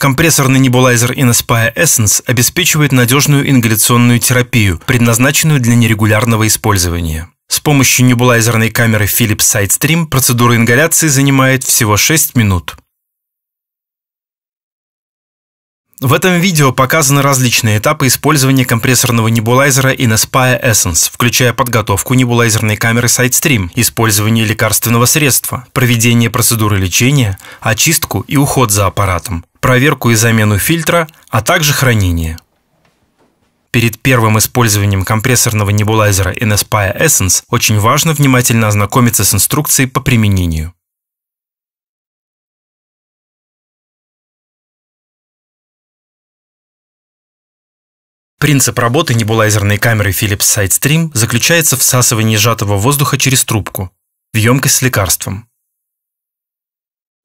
Компрессорный небулайзер Inspire Essence обеспечивает надежную ингаляционную терапию, предназначенную для нерегулярного использования. С помощью небулайзерной камеры Philips SideStream процедура ингаляции занимает всего 6 минут. В этом видео показаны различные этапы использования компрессорного небулайзера Inspire Essence, включая подготовку небулайзерной камеры SideStream, использование лекарственного средства, проведение процедуры лечения, очистку и уход за аппаратом проверку и замену фильтра, а также хранение. Перед первым использованием компрессорного небулайзера NSPI Essence очень важно внимательно ознакомиться с инструкцией по применению. Принцип работы небулайзерной камеры Philips SideStream заключается в всасывании сжатого воздуха через трубку в емкость с лекарством.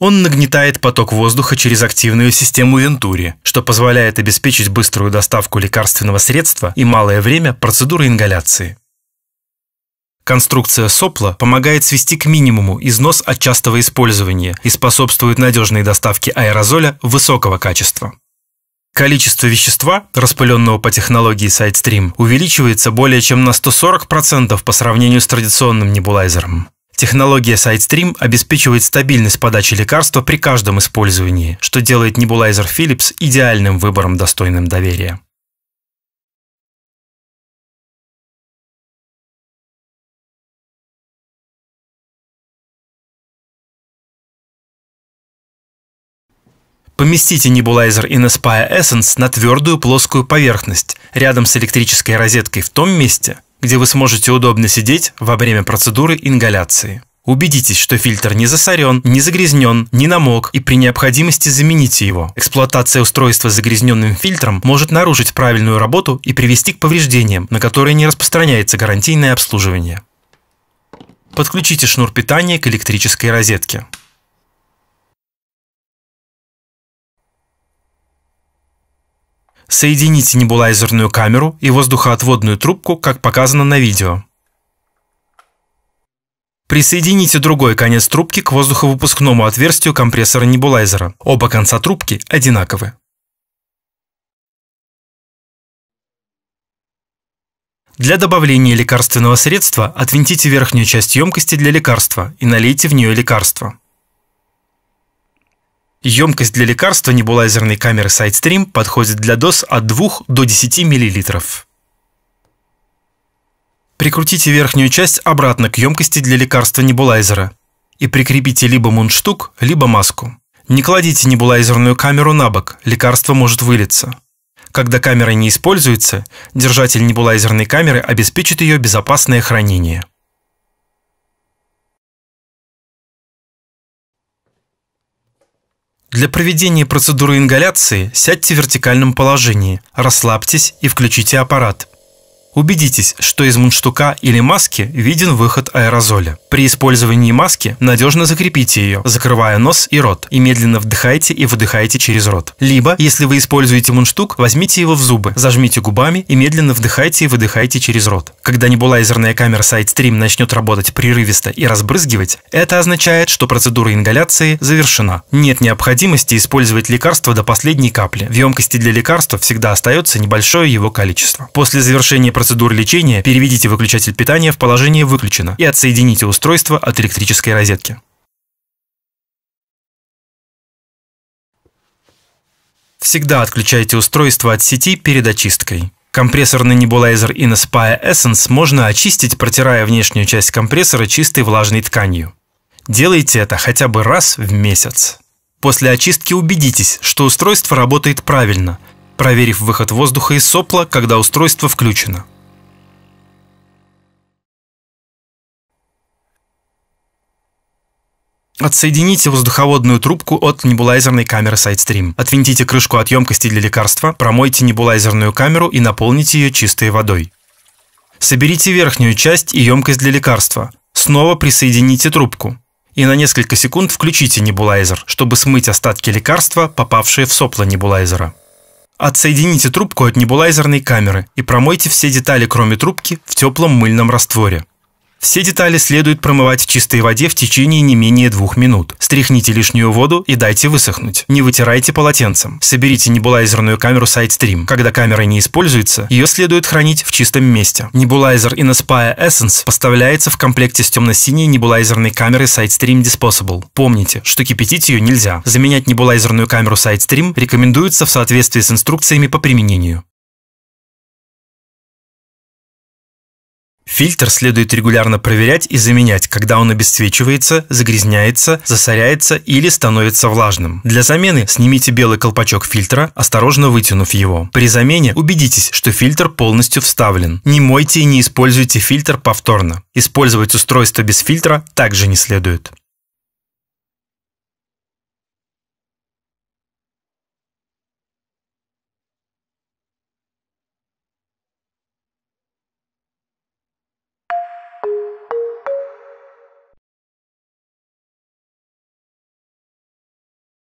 Он нагнетает поток воздуха через активную систему Вентури, что позволяет обеспечить быструю доставку лекарственного средства и малое время процедуры ингаляции. Конструкция сопла помогает свести к минимуму износ от частого использования и способствует надежной доставке аэрозоля высокого качества. Количество вещества, распыленного по технологии SideStream, увеличивается более чем на 140% по сравнению с традиционным небулайзером. Технология SideStream обеспечивает стабильность подачи лекарства при каждом использовании, что делает Nebulizer Philips идеальным выбором, достойным доверия. Поместите небулайзер Inspire Essence на твердую плоскую поверхность, рядом с электрической розеткой в том месте, где вы сможете удобно сидеть во время процедуры ингаляции. Убедитесь, что фильтр не засорен, не загрязнен, не намок и при необходимости замените его. Эксплуатация устройства с загрязненным фильтром может нарушить правильную работу и привести к повреждениям, на которые не распространяется гарантийное обслуживание. Подключите шнур питания к электрической розетке. Соедините небулайзерную камеру и воздухоотводную трубку, как показано на видео. Присоедините другой конец трубки к воздуховыпускному отверстию компрессора небулайзера. Оба конца трубки одинаковы. Для добавления лекарственного средства отвинтите верхнюю часть емкости для лекарства и налейте в нее лекарство. Емкость для лекарства небулайзерной камеры SideStream подходит для доз от 2 до 10 мл. Прикрутите верхнюю часть обратно к емкости для лекарства небулайзера и прикрепите либо мундштук, либо маску. Не кладите небулайзерную камеру на бок, лекарство может вылиться. Когда камера не используется, держатель небулайзерной камеры обеспечит ее безопасное хранение. Для проведения процедуры ингаляции сядьте в вертикальном положении, расслабьтесь и включите аппарат. Убедитесь, что из мундштука или маски виден выход аэрозоля. При использовании маски надежно закрепите ее, закрывая нос и рот, и медленно вдыхайте и выдыхайте через рот. Либо, если вы используете мундштук, возьмите его в зубы, зажмите губами и медленно вдыхайте и выдыхайте через рот. Когда небулайзерная камера SideStream начнет работать прерывисто и разбрызгивать, это означает, что процедура ингаляции завершена. Нет необходимости использовать лекарство до последней капли. В емкости для лекарства всегда остается небольшое его количество. После завершения процедуры процедур лечения переведите выключатель питания в положение «Выключено» и отсоедините устройство от электрической розетки. Всегда отключайте устройство от сети перед очисткой. Компрессорный на Nebulizer Inspire Essence можно очистить, протирая внешнюю часть компрессора чистой влажной тканью. Делайте это хотя бы раз в месяц. После очистки убедитесь, что устройство работает правильно, проверив выход воздуха из сопла, когда устройство включено. Отсоедините воздуховодную трубку от небулайзерной камеры SideStream. Отвинтите крышку от емкости для лекарства, промойте небулайзерную камеру и наполните ее чистой водой. Соберите верхнюю часть и емкость для лекарства. Снова присоедините трубку. И на несколько секунд включите небулайзер, чтобы смыть остатки лекарства, попавшие в сопло небулайзера. Отсоедините трубку от небулайзерной камеры и промойте все детали, кроме трубки, в теплом мыльном растворе. Все детали следует промывать в чистой воде в течение не менее двух минут. Стряхните лишнюю воду и дайте высохнуть. Не вытирайте полотенцем. Соберите небулайзерную камеру SideStream. Когда камера не используется, ее следует хранить в чистом месте. Небулайзер Inspire Essence поставляется в комплекте с темно-синей небулайзерной камерой SideStream Disposable. Помните, что кипятить ее нельзя. Заменять небулайзерную камеру SideStream рекомендуется в соответствии с инструкциями по применению. Фильтр следует регулярно проверять и заменять, когда он обесцвечивается, загрязняется, засоряется или становится влажным. Для замены снимите белый колпачок фильтра, осторожно вытянув его. При замене убедитесь, что фильтр полностью вставлен. Не мойте и не используйте фильтр повторно. Использовать устройство без фильтра также не следует.